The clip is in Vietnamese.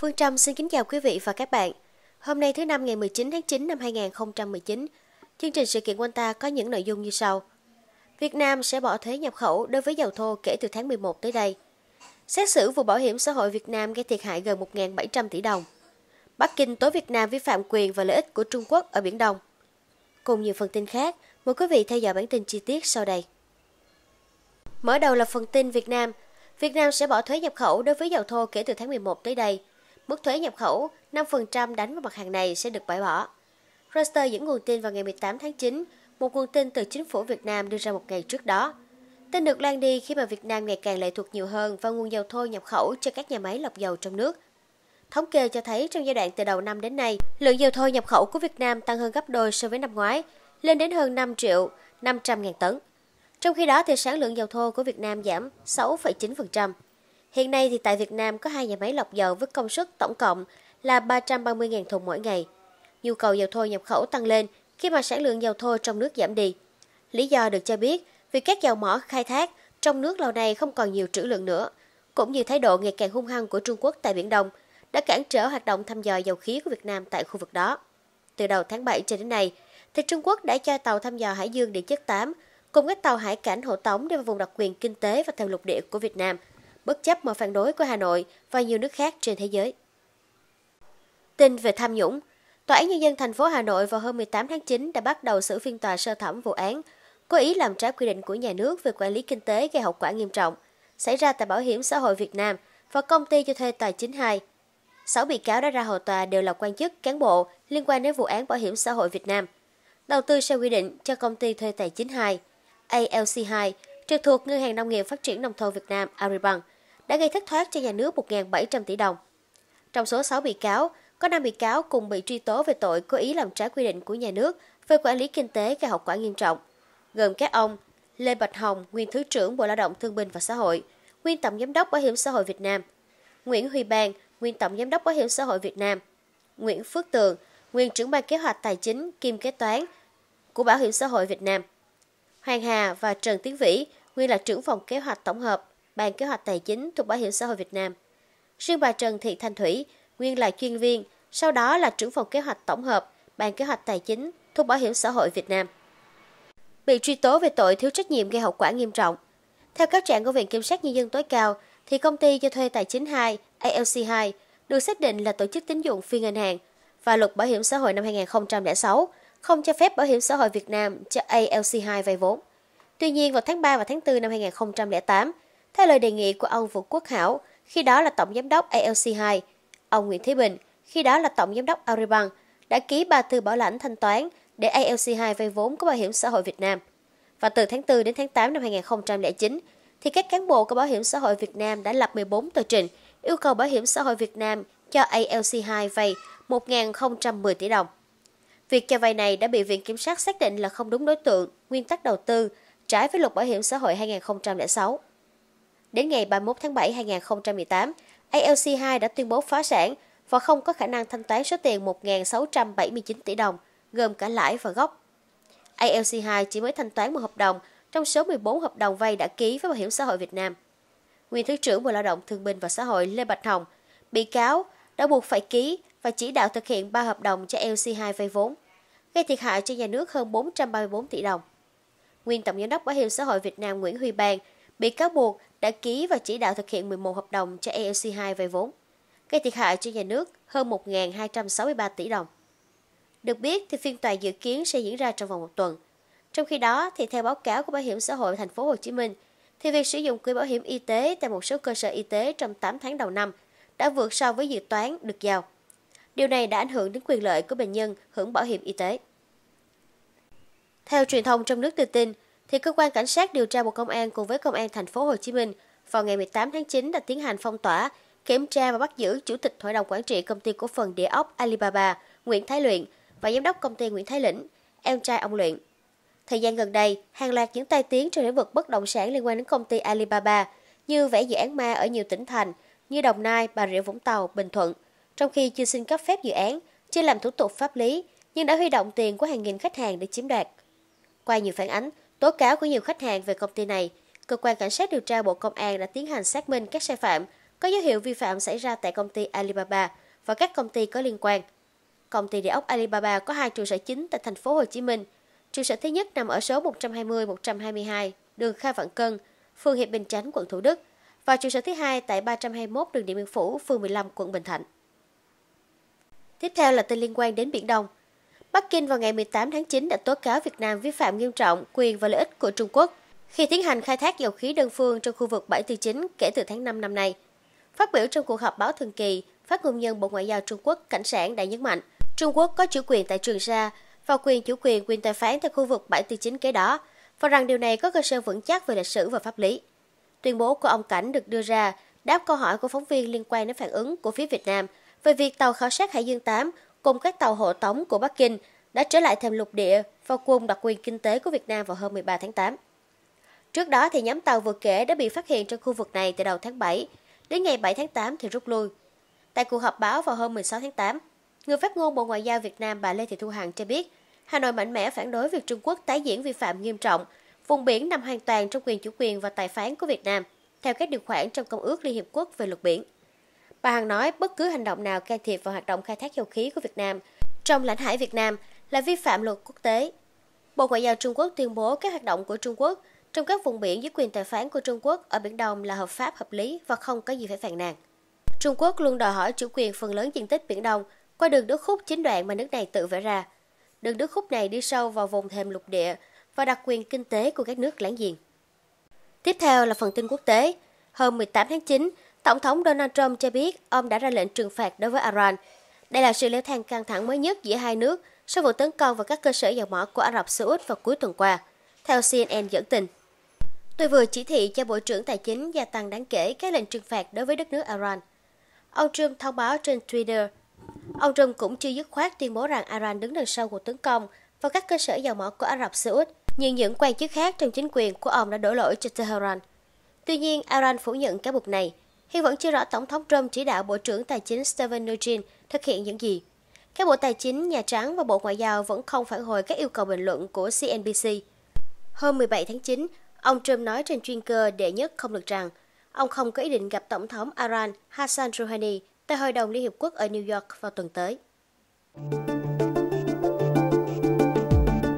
Phương Trâm xin kính chào quý vị và các bạn. Hôm nay thứ năm ngày 19 tháng 9 năm 2019, chương trình sự kiện quanh ta có những nội dung như sau. Việt Nam sẽ bỏ thuế nhập khẩu đối với dầu thô kể từ tháng 11 tới đây. Xét xử vụ bảo hiểm xã hội Việt Nam gây thiệt hại gần 1.700 tỷ đồng. Bắc Kinh tố Việt Nam vi phạm quyền và lợi ích của Trung Quốc ở Biển Đông. Cùng nhiều phần tin khác, mời quý vị theo dõi bản tin chi tiết sau đây. Mở đầu là phần tin Việt Nam. Việt Nam sẽ bỏ thuế nhập khẩu đối với dầu thô kể từ tháng 11 tới đây – Mức thuế nhập khẩu 5% đánh vào mặt hàng này sẽ được bãi bỏ. Reuters dẫn nguồn tin vào ngày 18 tháng 9, một nguồn tin từ chính phủ Việt Nam đưa ra một ngày trước đó. Tin được lan đi khi mà Việt Nam ngày càng lệ thuộc nhiều hơn vào nguồn dầu thô nhập khẩu cho các nhà máy lọc dầu trong nước. Thống kê cho thấy trong giai đoạn từ đầu năm đến nay, lượng dầu thô nhập khẩu của Việt Nam tăng hơn gấp đôi so với năm ngoái, lên đến hơn 5 triệu 500 ngàn tấn. Trong khi đó thì sản lượng dầu thô của Việt Nam giảm 6,9%. Hiện nay thì tại Việt Nam có hai nhà máy lọc dầu với công suất tổng cộng là 330.000 thùng mỗi ngày. Nhu cầu dầu thô nhập khẩu tăng lên khi mà sản lượng dầu thô trong nước giảm đi. Lý do được cho biết vì các dầu mỏ khai thác trong nước lâu nay không còn nhiều trữ lượng nữa, cũng như thái độ ngày càng hung hăng của Trung Quốc tại Biển Đông đã cản trở hoạt động thăm dò dầu khí của Việt Nam tại khu vực đó. Từ đầu tháng 7 cho đến nay, thì Trung Quốc đã cho tàu thăm dò hải dương địa chất 8 cùng các tàu hải cảnh hộ tống đi vào vùng đặc quyền kinh tế và thềm lục địa của Việt Nam – bất chấp mọi phản đối của Hà Nội và nhiều nước khác trên thế giới. Tin về tham nhũng Tòa án Nhân dân thành phố Hà Nội vào hôm 18 tháng 9 đã bắt đầu xử phiên tòa sơ thẩm vụ án cố ý làm trái quy định của nhà nước về quản lý kinh tế gây hậu quả nghiêm trọng xảy ra tại Bảo hiểm xã hội Việt Nam và công ty cho thuê tài chính 2. Sáu bị cáo đã ra hầu tòa đều là quan chức, cán bộ liên quan đến vụ án Bảo hiểm xã hội Việt Nam. Đầu tư sai quy định cho công ty thuê tài chính 2, ALC2, trực thuộc Ngân hàng Nông nghiệp Phát triển Nông thôn Việt Nam Agribank – đã gây thất thoát cho nhà nước 1.700 tỷ đồng. Trong số 6 bị cáo, có 5 bị cáo cùng bị truy tố về tội cố ý làm trái quy định của nhà nước về quản lý kinh tế gây hậu quả nghiêm trọng, gồm các ông Lê Bạch Hồng, nguyên Thứ trưởng Bộ Lao động Thương binh và Xã hội, nguyên Tổng giám đốc Bảo hiểm xã hội Việt Nam, Nguyễn Huy Bang, nguyên Tổng giám đốc Bảo hiểm xã hội Việt Nam, Nguyễn Phước Tường, nguyên trưởng ban kế hoạch tài chính kiêm kế toán của Bảo hiểm xã hội Việt Nam, Hoàng Hà và Trần Tiến Vĩ, nguyên là trưởng phòng kế hoạch tổng hợp Ban Kế hoạch Tài chính thuộc Bảo hiểm xã hội Việt Nam. Riêng bà Trần Thị Thanh Thủy, nguyên là chuyên viên, sau đó là trưởng phòng kế hoạch tổng hợp, Ban Kế hoạch Tài chính thuộc Bảo hiểm xã hội Việt Nam. Bị truy tố về tội thiếu trách nhiệm gây hậu quả nghiêm trọng. Theo cáo trạng của Viện Kiểm sát Nhân dân tối cao, thì công ty cho thuê tài chính 2, ALC2, được xác định là tổ chức tín dụng phi ngân hàng và luật bảo hiểm xã hội năm 2006 không cho phép Bảo hiểm xã hội Việt Nam cho ALC2 vay vốn. Tuy nhiên, vào tháng 3 và tháng 4 năm 2008, theo lời đề nghị của ông Vũ Quốc Hảo, khi đó là tổng giám đốc ALC2, ông Nguyễn Thế Bình, khi đó là tổng giám đốc Aribank, đã ký ba thư bảo lãnh thanh toán để ALC2 vay vốn của Bảo hiểm xã hội Việt Nam. Và từ tháng 4 đến tháng 8 năm 2009, thì các cán bộ của Bảo hiểm xã hội Việt Nam đã lập 14 tờ trình yêu cầu Bảo hiểm xã hội Việt Nam cho ALC2 vay 1.010 tỷ đồng. Việc cho vay này đã bị Viện Kiểm sát xác định là không đúng đối tượng, nguyên tắc đầu tư, trái với luật bảo hiểm xã hội 2006. Đến ngày 31 tháng 7 2018, ALC2 đã tuyên bố phá sản và không có khả năng thanh toán số tiền 1.679 tỷ đồng, gồm cả lãi và gốc. ALC2 chỉ mới thanh toán một hợp đồng trong số 14 hợp đồng vay đã ký với Bảo hiểm xã hội Việt Nam. Nguyên Thứ trưởng Bộ Lao động Thương binh và Xã hội Lê Bạch Hồng, bị cáo đã buộc phải ký và chỉ đạo thực hiện 3 hợp đồng cho LC2 vay vốn, gây thiệt hại cho nhà nước hơn 434 tỷ đồng. Nguyên Tổng Giám đốc Bảo hiểm xã hội Việt Nam Nguyễn Huy Ban bị cáo buộc đã ký và chỉ đạo thực hiện 11 hợp đồng cho elc 2 vay vốn, gây thiệt hại cho nhà nước hơn 1.263 tỷ đồng. Được biết thì phiên tòa dự kiến sẽ diễn ra trong vòng một tuần. Trong khi đó thì theo báo cáo của Bảo hiểm xã hội thành phố Hồ Chí Minh, thì việc sử dụng quỹ bảo hiểm y tế tại một số cơ sở y tế trong 8 tháng đầu năm đã vượt so với dự toán được giao. Điều này đã ảnh hưởng đến quyền lợi của bệnh nhân hưởng bảo hiểm y tế. Theo truyền thông trong nước đưa tin, thì cơ quan cảnh sát điều tra Bộ Công an cùng với Công an thành phố Hồ Chí Minh vào ngày 18 tháng 9 đã tiến hành phong tỏa, kiểm tra và bắt giữ Chủ tịch Hội đồng Quản trị Công ty Cổ phần Địa ốc Alibaba Nguyễn Thái Luyện và Giám đốc Công ty Nguyễn Thái Lĩnh, em trai ông Luyện. Thời gian gần đây, hàng loạt những tai tiếng trong lĩnh vực bất động sản liên quan đến công ty Alibaba như vẽ dự án ma ở nhiều tỉnh thành như Đồng Nai, Bà Rịa Vũng Tàu, Bình Thuận, trong khi chưa xin cấp phép dự án, chưa làm thủ tục pháp lý nhưng đã huy động tiền của hàng nghìn khách hàng để chiếm đoạt. Qua nhiều phản ánh, Tố cáo của nhiều khách hàng về công ty này, cơ quan cảnh sát điều tra Bộ Công an đã tiến hành xác minh các sai phạm có dấu hiệu vi phạm xảy ra tại công ty Alibaba và các công ty có liên quan. Công ty địa ốc Alibaba có hai trụ sở chính tại thành phố Hồ Chí Minh. Trụ sở thứ nhất nằm ở số 120-122 đường Kha Vạn Cân, phường Hiệp Bình Chánh, quận Thủ Đức và trụ sở thứ hai tại 321 đường Điện Biên Phủ, phường 15, quận Bình Thạnh. Tiếp theo là tin liên quan đến Biển Đông. Bắc Kinh vào ngày 18 tháng 9 đã tố cáo Việt Nam vi phạm nghiêm trọng quyền và lợi ích của Trung Quốc khi tiến hành khai thác dầu khí đơn phương trong khu vực bãi tư chính kể từ tháng 5 năm nay. Phát biểu trong cuộc họp báo thường kỳ, phát ngôn nhân Bộ Ngoại giao Trung Quốc Cảnh Sản đã nhấn mạnh Trung Quốc có chủ quyền tại Trường Sa và quyền chủ quyền quyền tài phán tại khu vực bãi tư chính kế đó và rằng điều này có cơ sở vững chắc về lịch sử và pháp lý. Tuyên bố của ông Cảnh được đưa ra đáp câu hỏi của phóng viên liên quan đến phản ứng của phía Việt Nam về việc tàu khảo sát Hải Dương 8 cùng các tàu hộ tống của Bắc Kinh đã trở lại thềm lục địa và vùng đặc quyền kinh tế của Việt Nam vào hôm 13 tháng 8. Trước đó thì nhóm tàu vừa kể đã bị phát hiện trong khu vực này từ đầu tháng 7, đến ngày 7 tháng 8 thì rút lui. Tại cuộc họp báo vào hôm 16 tháng 8, người phát ngôn Bộ Ngoại giao Việt Nam bà Lê Thị Thu Hằng cho biết, Hà Nội mạnh mẽ phản đối việc Trung Quốc tái diễn vi phạm nghiêm trọng vùng biển nằm hoàn toàn trong quyền chủ quyền và tài phán của Việt Nam, theo các điều khoản trong Công ước Liên Hiệp Quốc về luật biển. Bà Hằng nói bất cứ hành động nào can thiệp vào hoạt động khai thác dầu khí của Việt Nam trong lãnh hải Việt Nam là vi phạm luật quốc tế. Bộ Ngoại giao Trung Quốc tuyên bố các hoạt động của Trung Quốc trong các vùng biển dưới quyền tài phán của Trung Quốc ở Biển Đông là hợp pháp hợp lý và không có gì phải phàn nàn. Trung Quốc luôn đòi hỏi chủ quyền phần lớn diện tích Biển Đông qua đường đứt khúc chính đoạn mà nước này tự vẽ ra. Đường đứt khúc này đi sâu vào vùng thềm lục địa và đặc quyền kinh tế của các nước láng giềng. Tiếp theo là phần tin quốc tế. Hôm 18 tháng 9, Tổng thống Donald Trump cho biết ông đã ra lệnh trừng phạt đối với Iran. Đây là sự leo thang căng thẳng mới nhất giữa hai nước sau vụ tấn công vào các cơ sở dầu mỏ của Ả Rập Xê Út vào cuối tuần qua, theo CNN dẫn tin. Tôi vừa chỉ thị cho Bộ trưởng Tài chính gia tăng đáng kể các lệnh trừng phạt đối với đất nước Iran. Ông Trump thông báo trên Twitter. Ông Trump cũng chưa dứt khoát tuyên bố rằng Iran đứng đằng sau cuộc tấn công vào các cơ sở dầu mỏ của Ả Rập Xê Út, nhưng những quan chức khác trong chính quyền của ông đã đổ lỗi cho Tehran. Tuy nhiên, Iran phủ nhận cáo buộc này – Hiện vẫn chưa rõ Tổng thống Trump chỉ đạo Bộ trưởng Tài chính Steven Mnuchin thực hiện những gì. Các Bộ Tài chính, Nhà Trắng và Bộ Ngoại giao vẫn không phản hồi các yêu cầu bình luận của CNBC. Hôm 17 tháng 9, ông Trump nói trên chuyên cơ đệ nhất không được rằng ông không có ý định gặp Tổng thống Iran Hassan Rouhani tại Hội đồng Liên Hiệp Quốc ở New York vào tuần tới.